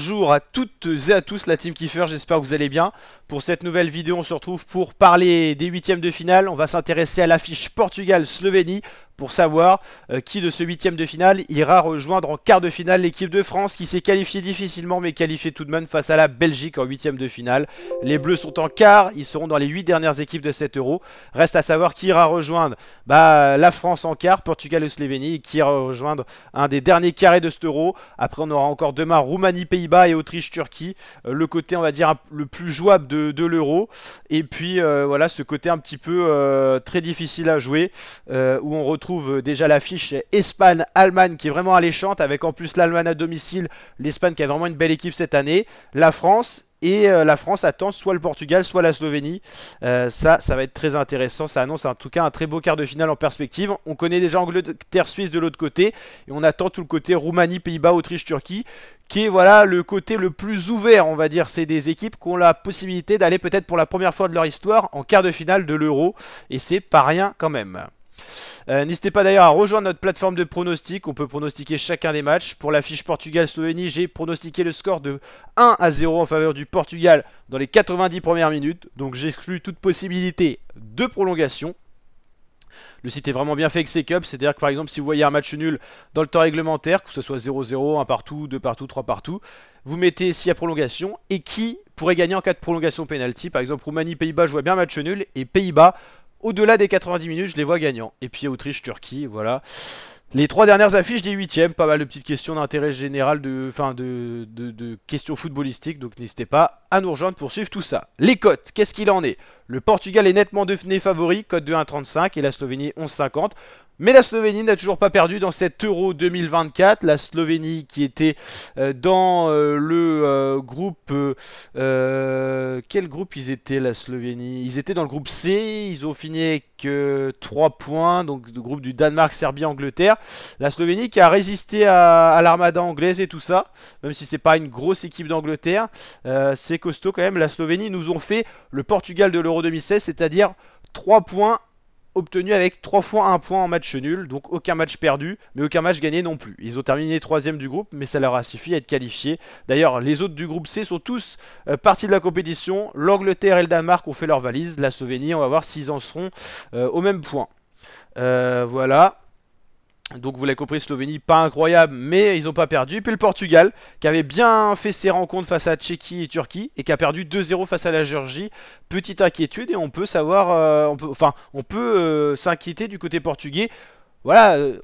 bonjour à toutes et à tous la team Kiefer, j'espère que vous allez bien. Pour cette nouvelle vidéo, on se retrouve pour parler des huitièmes de finale. On va s'intéresser à l'affiche Portugal-Slovénie pour savoir euh, qui de ce huitième de finale ira rejoindre en quart de finale l'équipe de France qui s'est qualifiée difficilement mais qualifiée tout de même face à la Belgique en huitième de finale. Les Bleus sont en quart, ils seront dans les huit dernières équipes de cet Euro Reste à savoir qui ira rejoindre bah, la France en quart, Portugal et Slovénie, qui ira rejoindre un des derniers carrés de cet euro. Après on aura encore demain Roumanie, Pays-Bas et Autriche-Turquie. Euh, le côté on va dire le plus jouable de, l'euro. Et puis euh, voilà ce côté un petit peu très difficile à jouer où on retrouve trouve euh, déjà l'affiche Espagne-Allemagne qui est vraiment alléchante avec en plus l'Allemagne à domicile, l'Espagne qui a vraiment une belle équipe cette année, la France et euh, la France attend soit le Portugal, soit la Slovénie. Euh, ça, ça va être très intéressant. Ça annonce en tout cas un très beau quart de finale en perspective. On connaît déjà Angleterre-Suisse de l'autre côté. Et on attend tout le côté Roumanie, Pays-Bas, Autriche, Turquie. Qui est voilà, le côté le plus ouvert, on va dire. C'est des équipes qui ont la possibilité d'aller peut-être pour la première fois de leur histoire en quart de finale de l'Euro. Et c'est pas rien quand même. Euh, n'hésitez pas d'ailleurs à rejoindre notre plateforme de pronostics, On peut pronostiquer chacun des matchs. Pour la fiche Portugal-Slovénie, j'ai pronostiqué le score de 1 à 0 en faveur du Portugal dans les 90 premières minutes. Donc j'exclus toute possibilité de prolongation. Le site est vraiment bien fait avec ses cups, c'est-à-dire que par exemple si vous voyez un match nul dans le temps réglementaire, que ce soit 0-0, 1 partout, 2 partout, 3 partout, vous mettez s'il à prolongation et qui pourrait gagner en cas de prolongation pénalty, Par exemple Roumanie-Pays-Bas, je vois bien match nul et Pays-Bas au-delà des 90 minutes, je les vois gagnants. Et puis Autriche-Turquie, voilà. Les trois dernières affiches des huitièmes, pas mal de petites questions d'intérêt général, de, enfin de, questions footballistiques, donc n'hésitez pas à nous rejoindre pour suivre tout ça. Les cotes, qu'est-ce qu'il en est Le Portugal est nettement devenu favori, cote de 1,35 et la Slovénie 11,50. Mais la Slovénie n'a toujours pas perdu dans cet Euro 2024. La Slovénie qui était euh, dans euh, le euh, groupe... quel groupe ils étaient la Slovénie Ils étaient dans le groupe C. Ils ont fini avec 3 points. Donc le groupe du Danemark, Serbie, Angleterre. La Slovénie qui a résisté à, l'armada anglaise et tout ça. Même si c'est pas une grosse équipe d'Angleterre. c'est costaud quand même. La Slovénie nous ont fait le Portugal de l'Euro 2016. C'est-à-dire 3 points obtenu avec 3 fois 1 point en match nul, donc aucun match perdu, mais aucun match gagné non plus. Ils ont terminé 3 du groupe, mais ça leur a suffi à être qualifiés. D'ailleurs, les autres du groupe C sont tous euh, partis de la compétition. L'Angleterre et le Danemark ont fait leur valise, la Slovénie, on va voir s'ils en seront euh, au même point. Euh, voilà. Donc vous l'avez compris, Slovénie, pas incroyable, mais ils n'ont pas perdu. Puis le Portugal, qui avait bien fait ses rencontres face à Tchéquie et Turquie, et qui a perdu 2-0 face à la Géorgie. Petite inquiétude, et on peut savoir, euh, on peut, enfin, on peut euh, s'inquiéter du côté portugais. Voilà, euh,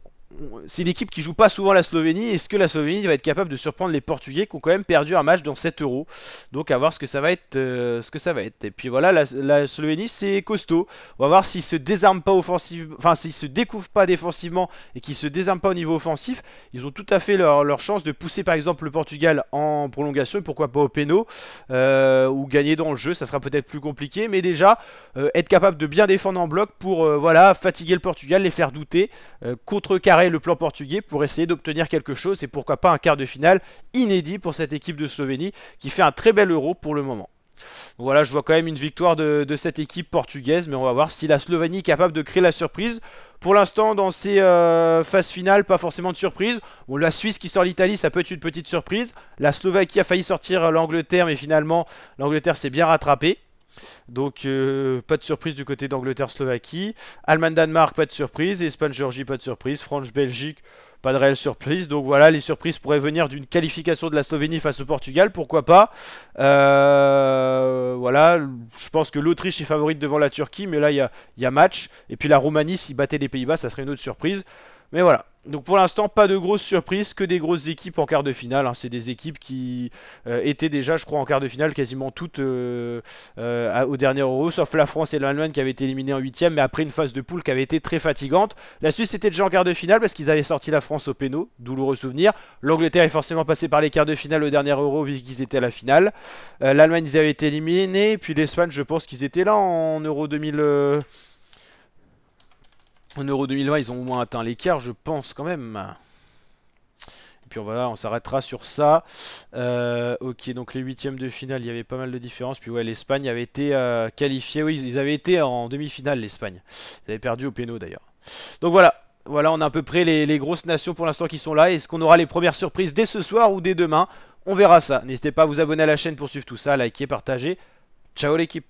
c'est l'équipe qui joue pas souvent la Slovénie. Est-ce que la Slovénie va être capable de surprendre les Portugais qui ont quand même perdu un match dans 7 euros Donc à voir ce que ça va être, euh, ce que ça va être. Et puis voilà, la, Slovénie c'est costaud. On va voir s'ils se désarment pas offensivement, enfin s'ils se découvrent pas défensivement et qu'ils se désarment pas au niveau offensif, ils ont tout à fait leur, chance de pousser par exemple le Portugal en prolongation, pourquoi pas au péno euh, ou gagner dans le jeu. Ça sera peut-être plus compliqué, mais déjà euh, être capable de bien défendre en bloc pour voilà fatiguer le Portugal, les faire douter, Carré le plan portugais pour essayer d'obtenir quelque chose et pourquoi pas un quart de finale inédit pour cette équipe de Slovénie qui fait un très bel euro pour le moment. Voilà, je vois quand même une victoire de, cette équipe portugaise, mais on va voir si la Slovénie est capable de créer la surprise. Pour l'instant, dans ces euh, phases finales, pas forcément de surprise. Bon, la Suisse qui sort l'Italie, ça peut être une petite surprise. La Slovaquie a failli sortir l'Angleterre, mais finalement, l'Angleterre s'est bien rattrapée. Donc euh, pas de surprise du côté d'Angleterre-Slovaquie. Allemagne-Danemark, pas de surprise. Espagne-Géorgie, pas de surprise. France-Belgique, pas de réelle surprise. Donc voilà, les surprises pourraient venir d'une qualification de la Slovénie face au Portugal, pourquoi pas. Euh, voilà, je pense que l'Autriche est favorite devant la Turquie, mais là il y, a, match. Et puis la Roumanie, s'il battait les Pays-Bas, ça serait une autre surprise. Mais voilà. Donc pour l'instant, pas de grosses surprises, que des grosses équipes en quart de finale. Hein. C'est des équipes qui euh, étaient déjà, je crois, en quart de finale quasiment toutes euh, euh, au dernier Euro, sauf la France et l'Allemagne qui avaient été éliminées en huitième, mais après une phase de poule qui avait été très fatigante. La Suisse était déjà en quart de finale parce qu'ils avaient sorti la France au péno, douloureux souvenir. L'Angleterre est forcément passée par les quarts de finale au dernier Euro vu qu'ils étaient à la finale. L'Allemagne, ils avaient été éliminés, puis l'Espagne, je pense qu'ils étaient là en Euro 2000. En Euro 2020, ils ont au moins atteint l'écart, je pense quand même. Et puis on on s'arrêtera sur ça. Euh, ok, donc les huitièmes de finale, il y avait pas mal de différences. Puis ouais, l'Espagne avait été euh, qualifiée. Oui, ils avaient été en demi-finale, l'Espagne. Ils avaient perdu au péno d'ailleurs. Donc voilà, voilà, on a à peu près les, grosses nations pour l'instant qui sont là. Est-ce qu'on aura les premières surprises dès ce soir ou dès demain On verra ça. N'hésitez pas à vous abonner à la chaîne pour suivre tout ça, liker, partager. Ciao l'équipe